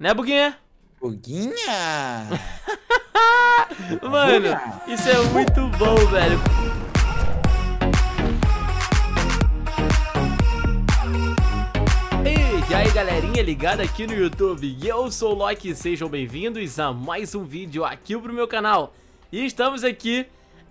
Né, Buguinha? Buguinha! Mano, isso é muito bom, velho. E aí galerinha ligada aqui no YouTube, eu sou o Loki, sejam bem-vindos a mais um vídeo aqui pro meu canal E estamos aqui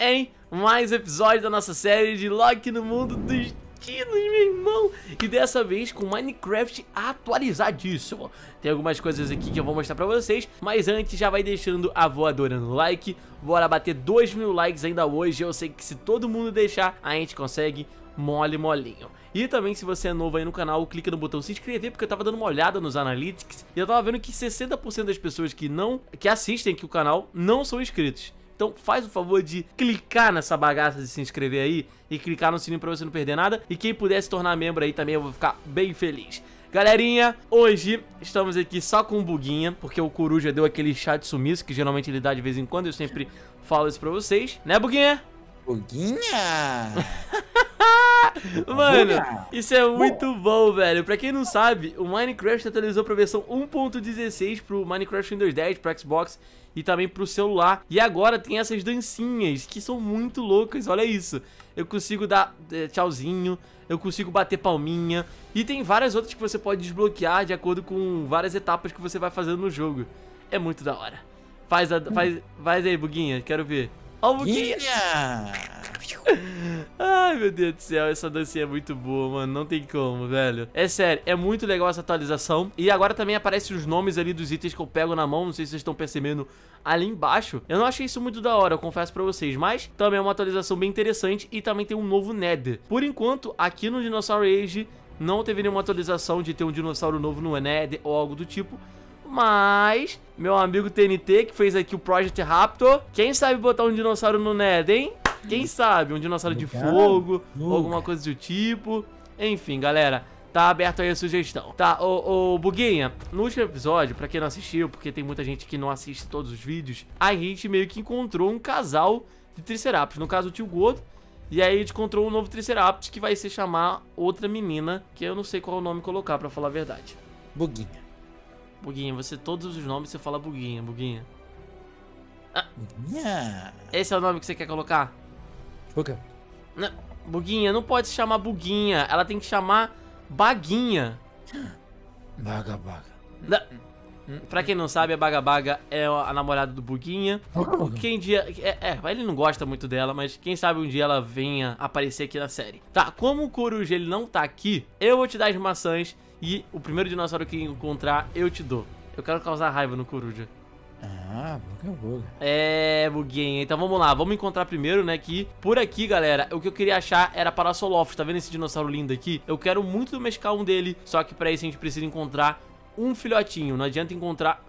em mais episódio da nossa série de Loki no mundo dos quilos, meu irmão. E dessa vez com Minecraft atualizadíssimo. Tem algumas coisas aqui que eu vou mostrar pra vocês, mas antes já vai deixando a voadora no like. Bora bater 2 mil likes ainda hoje, eu sei que se todo mundo deixar, a gente consegue mole molinho. E também se você é novo aí no canal, clica no botão se inscrever porque eu tava dando uma olhada nos analytics e eu tava vendo que 60% das pessoas que não que assistem aqui o canal não são inscritos. Então faz o favor de clicar nessa bagaça de se inscrever aí e clicar no sininho pra você não perder nada. E quem puder se tornar membro aí também, eu vou ficar bem feliz. Galerinha, hoje estamos aqui só com o buguinha, porque o Coruja deu aquele chá de sumiço que geralmente ele dá de vez em quando, eu sempre falo isso pra vocês. Né, buguinha? Buguinha! Mano, isso é muito bom, velho. Pra quem não sabe, o Minecraft atualizou pra versão 1.16 pro Minecraft Windows 10, pro Xbox e também pro celular. E agora tem essas dancinhas que são muito loucas, olha isso. Eu consigo dar é, tchauzinho, eu consigo bater palminha. E tem várias outras que você pode desbloquear de acordo com várias etapas que você vai fazendo no jogo. É muito da hora. Faz, a, faz, faz aí, Buguinha, quero ver. Albuquinha! Ai, meu Deus do céu, essa dancinha é muito boa, mano. Não tem como, velho. É sério, é muito legal essa atualização. E agora também aparecem os nomes ali dos itens que eu pego na mão. Não sei se vocês estão percebendo ali embaixo. Eu não achei isso muito da hora, eu confesso pra vocês. Mas também é uma atualização bem interessante. E também tem um novo Nether. Por enquanto, aqui no Dinosaur Age não teve nenhuma atualização de ter um dinossauro novo no Nether ou algo do tipo mas meu amigo TNT, que fez aqui o Project Raptor, quem sabe botar um dinossauro no Nether, hein? Quem sabe? Um dinossauro de fogo, ou alguma coisa do tipo. Enfim, galera, tá aberto aí a sugestão. Tá, ô, ô Buguinha, no último episódio, pra quem não assistiu, porque tem muita gente que não assiste todos os vídeos, a gente meio que encontrou um casal de Triceratops, no caso o tio Gordo, e aí a gente encontrou um novo Triceratops que vai se chamar outra menina, que eu não sei qual o nome colocar, pra falar a verdade. Buguinha. Buguinha, você todos os nomes você fala Buguinha, Buguinha. Ah, Esse é o nome que você quer colocar? buguinha, não pode se chamar Buguinha. Ela tem que chamar Baguinha. Baga, baga. Pra quem não sabe, a Baga Baga é a namorada do Buguinha. quem dia. É, é, ele não gosta muito dela, mas quem sabe um dia ela venha aparecer aqui na série. Tá, como o Coruja ele não tá aqui, eu vou te dar as maçãs e o primeiro dinossauro que encontrar, eu te dou. Eu quero causar raiva no Coruja. Ah, buga É, buguinho. Então vamos lá, vamos encontrar primeiro, né, que por aqui, galera, o que eu queria achar era Parasolofus, tá vendo esse dinossauro lindo aqui? Eu quero muito domesticar um dele, só que pra isso a gente precisa encontrar um filhotinho, não adianta encontrar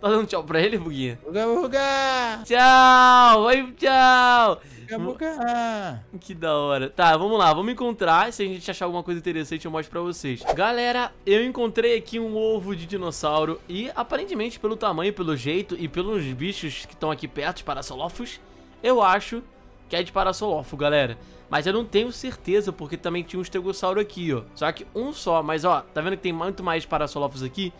Tá dando tchau pra ele, Buguinha? Buga, buga! Tchau! Vai, tchau! Buga, buga! Que da hora. Tá, vamos lá. Vamos encontrar. Se a gente achar alguma coisa interessante, eu mostro pra vocês. Galera, eu encontrei aqui um ovo de dinossauro. E, aparentemente, pelo tamanho, pelo jeito e pelos bichos que estão aqui perto, os eu acho que é de parasolófo, galera. Mas eu não tenho certeza, porque também tinha um estegossauro aqui, ó. Só que um só. Mas, ó, tá vendo que tem muito mais parasolófos aqui?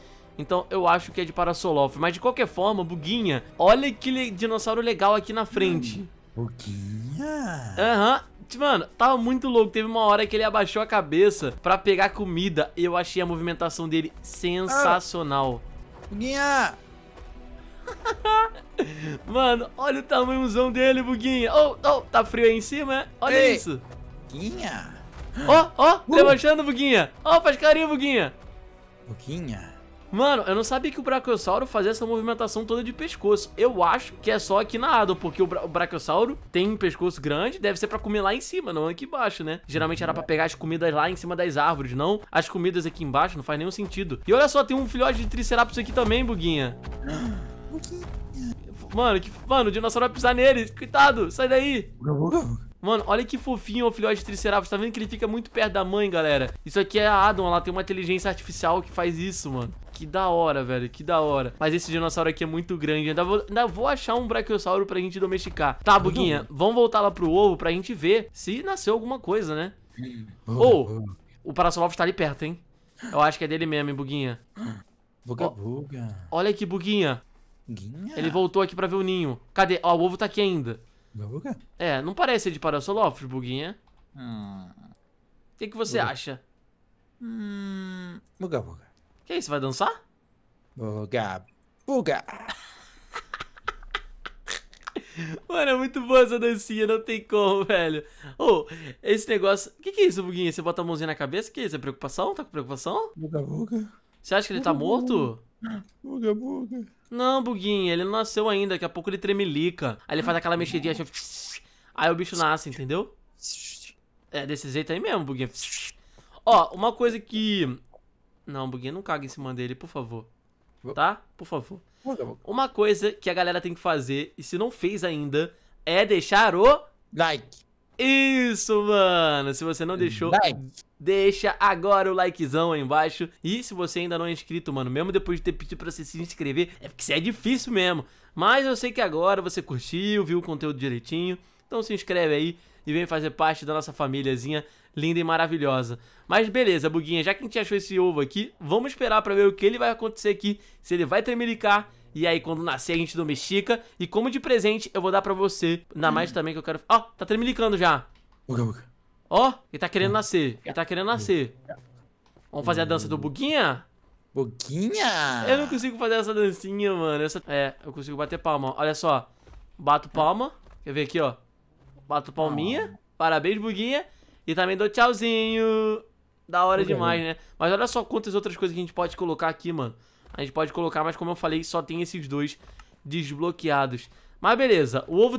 Então eu acho que é de Parasolof. Mas de qualquer forma, Buguinha, olha que le dinossauro legal aqui na frente. buguinha? Aham. Uhum. Mano, tava muito louco. Teve uma hora que ele abaixou a cabeça pra pegar comida. Eu achei a movimentação dele sensacional. Buguinha! Mano, olha o tamanhozão dele, Buguinha. Oh, oh, tá frio aí em cima, é? Olha Ei. isso. Buguinha! Ó, oh, ó, oh, uh. levantando, Buguinha. Ó, oh, faz carinho, Buguinha. Buguinha. Mano, eu não sabia que o Brachiosauro fazia essa movimentação toda de pescoço. Eu acho que é só aqui na Adam, porque o, Bra o Brachiosauro tem um pescoço grande, deve ser pra comer lá em cima, não aqui embaixo, né? Geralmente era pra pegar as comidas lá em cima das árvores, não as comidas aqui embaixo, não faz nenhum sentido. E olha só, tem um filhote de Triceratops aqui também, Buguinha. Mano, que, mano, o dinossauro vai pisar nele. Coitado, sai daí. Buga, buga, Mano, olha que fofinho o filhote de Triceratops. Tá vendo que ele fica muito perto da mãe, galera? Isso aqui é a Adam, ela tem uma inteligência artificial que faz isso, mano. Que da hora, velho, que da hora. Mas esse dinossauro aqui é muito grande. Ainda vou, ainda vou achar um brachiosauro pra gente domesticar. Tá, Buguinha, vamos voltar lá pro ovo pra gente ver se nasceu alguma coisa, né? Ou, oh, oh, o Parasolov tá ali perto, hein? Eu acho que é dele mesmo, hein, Buguinha? Buga, buga. Olha aqui, Buguinha. Guinha. Ele voltou aqui pra ver o ninho. Cadê? Ó, o ovo tá aqui ainda. Buga? É, não parece de Parasolófos, Buguinha. Hum. O que, que você Buga. acha? Hum. Buga, buga. Que isso, vai dançar? Buga, buga. Mano, é muito boa essa dancinha, não tem como, velho. Ô, oh, esse negócio. O que, que é isso, Buguinha? Você bota a mãozinha na cabeça? O que é isso? É preocupação? Tá com preocupação? Buga, buga. Você acha que ele tá morto? Buga, buga. Não, buguinha, ele não nasceu ainda, daqui a pouco ele tremelica. Aí ele faz aquela mexidinha, assim, aí o bicho nasce, entendeu? É desse jeito aí mesmo, buguinha. Ó, uma coisa que... Não, buguinha, não caga em cima dele, por favor. Tá? Por favor. Uma coisa que a galera tem que fazer, e se não fez ainda, é deixar o... Like. Isso, mano! Se você não deixou, Vai. deixa agora o likezão aí embaixo. E se você ainda não é inscrito, mano, mesmo depois de ter pedido pra você se inscrever, é porque isso é difícil mesmo. Mas eu sei que agora você curtiu, viu o conteúdo direitinho. Então se inscreve aí e vem fazer parte da nossa famíliazinha linda e maravilhosa. Mas beleza, Buguinha, já que a gente achou esse ovo aqui, vamos esperar para ver o que ele vai acontecer aqui, se ele vai tremelicar e aí, quando nascer, a gente domestica. E como de presente, eu vou dar pra você. Na hum. mais também que eu quero. Ó, oh, tá tremelicando já. boca boca Ó, ele tá querendo hum. nascer. Ele tá querendo nascer. Vamos fazer a dança do hum. Buguinha? Buguinha? Eu não consigo fazer essa dancinha, mano. Essa... É, eu consigo bater palma. Olha só. Bato palma. Quer ver aqui, ó. Bato palminha. Ah. Parabéns, Buguinha. E também dou tchauzinho. Da hora demais, né? Mas olha só quantas outras coisas que a gente pode colocar aqui, mano. A gente pode colocar, mas como eu falei, só tem esses dois desbloqueados. Mas beleza, o ovo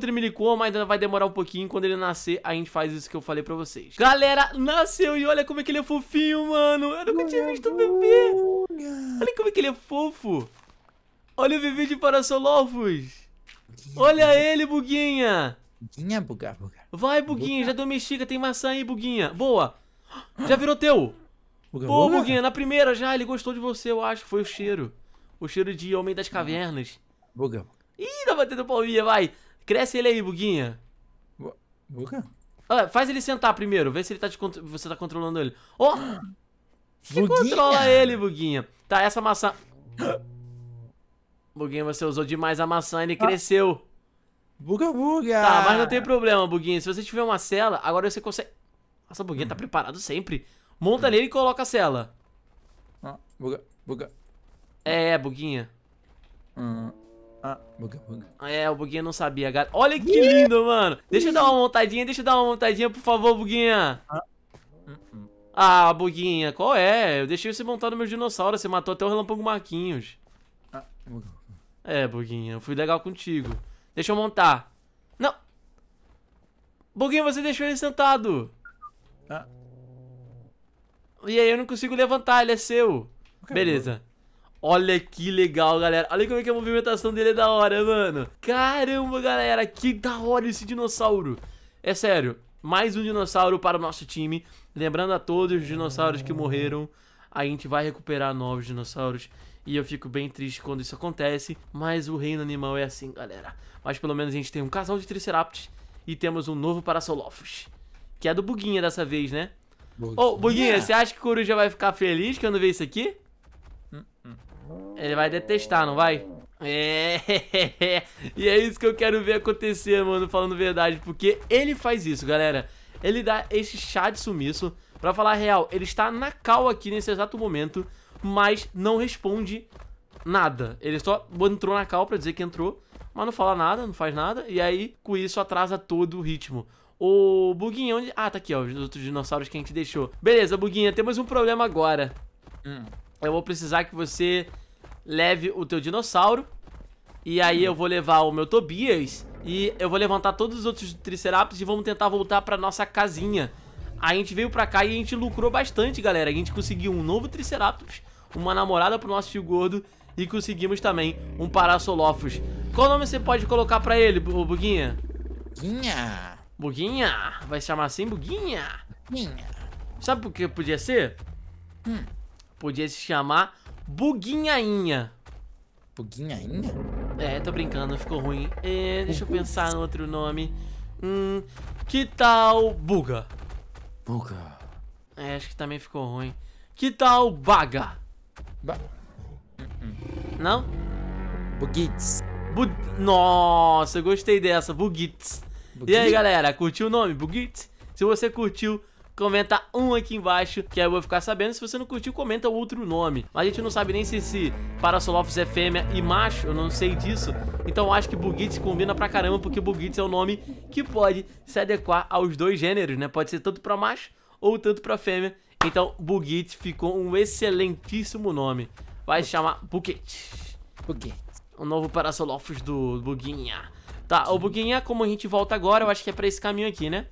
mas ainda vai demorar um pouquinho, quando ele nascer a gente faz isso que eu falei pra vocês. Galera, nasceu e olha como é que ele é fofinho, mano. Eu nunca tinha visto o bebê. Olha como é que ele é fofo. Olha o bebê de Parasolofos. Olha ele, Buguinha. Buguinha, bugar, bugar. Vai, Buguinha, já já domestica, tem maçã aí, Buguinha. Boa. Já virou teu. Buga Pô, Buguinha, na primeira já ele gostou de você, eu acho. Foi o cheiro. O cheiro de Homem das Cavernas. Buga. Ih, tá batendo palminha, vai. Cresce ele aí, Buguinha. Buga? Olha, faz ele sentar primeiro, vê se ele tá te, você tá controlando ele. Ó! Oh! Você controla ele, Buguinha. Tá, essa maçã... Buguinha, você usou demais a maçã, ele ah. cresceu. Buga, buga. Tá, mas não tem problema, Buguinha. Se você tiver uma cela, agora você consegue... Nossa, Buguinha tá preparado sempre monta nele e coloca a cela. Ah, buga, buga. É, é buguinha. Hum. Ah, buga, buga. É, o buguinha não sabia, gato. Olha que lindo, mano. Deixa eu dar uma montadinha, deixa eu dar uma montadinha, por favor, buguinha. Ah. ah buguinha, qual é? Eu deixei você montar no meu dinossauro, você matou até o Relâmpago Marquinhos. Ah, é, buguinha, eu fui legal contigo. Deixa eu montar. Não! Buguinha, você deixou ele sentado. Ah. E aí eu não consigo levantar, ele é seu. Caramba. Beleza. Olha que legal, galera. Olha como é que a movimentação dele é da hora, mano. Caramba, galera. Que da hora esse dinossauro. É sério. Mais um dinossauro para o nosso time. Lembrando a todos os dinossauros que morreram. A gente vai recuperar novos dinossauros. E eu fico bem triste quando isso acontece. Mas o reino animal é assim, galera. Mas pelo menos a gente tem um casal de Triceratops. E temos um novo Parasolofus. Que é do Buguinha dessa vez, né? Ô, Buguinha, você acha que o Coruja vai ficar feliz quando ver isso aqui? Ele vai detestar, não vai? É, e é isso que eu quero ver acontecer, mano, falando verdade, porque ele faz isso, galera. Ele dá esse chá de sumiço, pra falar a real, ele está na cal aqui nesse exato momento, mas não responde nada. Ele só entrou na cal pra dizer que entrou, mas não fala nada, não faz nada, e aí com isso atrasa todo o ritmo. O Buguinha, onde... Ah, tá aqui, ó, os outros dinossauros que a gente deixou. Beleza, Buguinha, temos um problema agora. Hum. Eu vou precisar que você leve o teu dinossauro. E aí eu vou levar o meu Tobias e eu vou levantar todos os outros Triceratops e vamos tentar voltar pra nossa casinha. A gente veio pra cá e a gente lucrou bastante, galera. A gente conseguiu um novo Triceratops, uma namorada pro nosso tio gordo e conseguimos também um Parasolofus. Qual nome você pode colocar pra ele, Buguinha? Buguinha... Buguinha. Vai se chamar assim, Buguinha? Buguinha. Sabe por que podia ser? Hum. Podia se chamar Buguinhainha. Buguinhainha? É, tô brincando, ficou ruim. É, deixa eu pensar no outro nome. Hum, que tal Buga? Buga. É, acho que também ficou ruim. Que tal Baga? Ba... Não? Bugits. Bu... Nossa, eu gostei dessa, Bugits. Bugit. E aí, galera, curtiu o nome? Bugit? Se você curtiu, comenta um aqui embaixo, que aí eu vou ficar sabendo. Se você não curtiu, comenta outro nome. Mas a gente não sabe nem se esse Parasolopsis é fêmea e macho, eu não sei disso. Então eu acho que Bugit combina pra caramba, porque Bugit é um nome que pode se adequar aos dois gêneros, né? Pode ser tanto pra macho ou tanto pra fêmea. Então Bugit ficou um excelentíssimo nome. Vai se chamar Bugit. Bugit. O novo Parasolopsis do Buguinha. Tá, o Buguinha, como a gente volta agora, eu acho que é pra esse caminho aqui, né?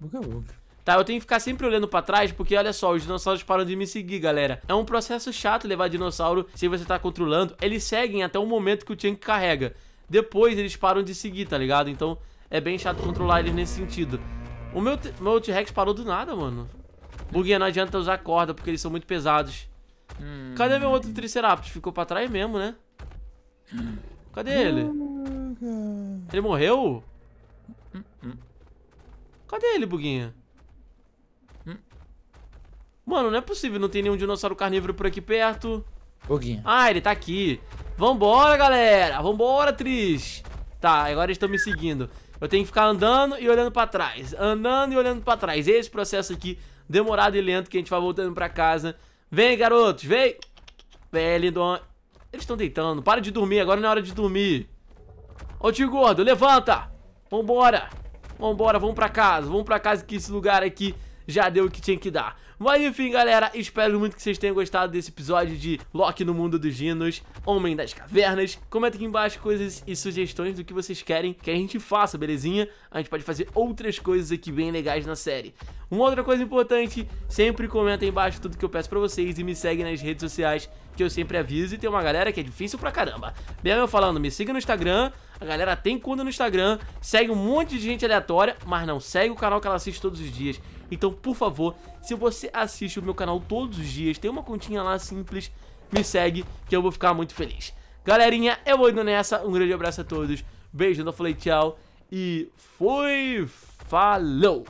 Buga, buga. Tá, eu tenho que ficar sempre olhando pra trás, porque olha só, os dinossauros param de me seguir, galera. É um processo chato levar dinossauro se você tá controlando. Eles seguem até o momento que o Chunk carrega. Depois eles param de seguir, tá ligado? Então é bem chato controlar eles nesse sentido. O meu, meu T-Rex parou do nada, mano. Buguinha, não adianta usar corda, porque eles são muito pesados. Hum. Cadê meu outro Triceratops? Ficou pra trás mesmo, né? Cadê ele? Ele morreu? Hum, hum. Cadê ele, buguinha? Hum. Mano, não é possível, não tem nenhum dinossauro carnívoro por aqui perto. Buguinha. Ah, ele tá aqui. Vambora, galera. Vambora, Tris. Tá, agora eles estão me seguindo. Eu tenho que ficar andando e olhando pra trás. Andando e olhando pra trás. Esse processo aqui, demorado e lento, que a gente vai voltando pra casa. Vem, garotos, vem. Vem, lindon. Eles estão deitando. Para de dormir, agora não é hora de dormir. Ô o tio gordo, levanta. Vambora. Vambora, vamos pra casa. Vamos pra casa que esse lugar aqui já deu o que tinha que dar. Mas enfim, galera, espero muito que vocês tenham gostado desse episódio de Loki no Mundo dos Dinos, Homem das Cavernas. Comenta aqui embaixo coisas e sugestões do que vocês querem que a gente faça, belezinha? A gente pode fazer outras coisas aqui bem legais na série. Uma outra coisa importante, sempre comenta aí embaixo tudo que eu peço pra vocês e me segue nas redes sociais que eu sempre aviso e tem uma galera que é difícil pra caramba. Bem, eu falando, me siga no Instagram, a galera tem conta no Instagram, segue um monte de gente aleatória, mas não segue o canal que ela assiste todos os dias. Então, por favor, se você assiste o meu canal todos os dias, tem uma continha lá simples, me segue que eu vou ficar muito feliz. Galerinha, eu vou indo nessa. Um grande abraço a todos. Beijo, não falei tchau. E fui Falou!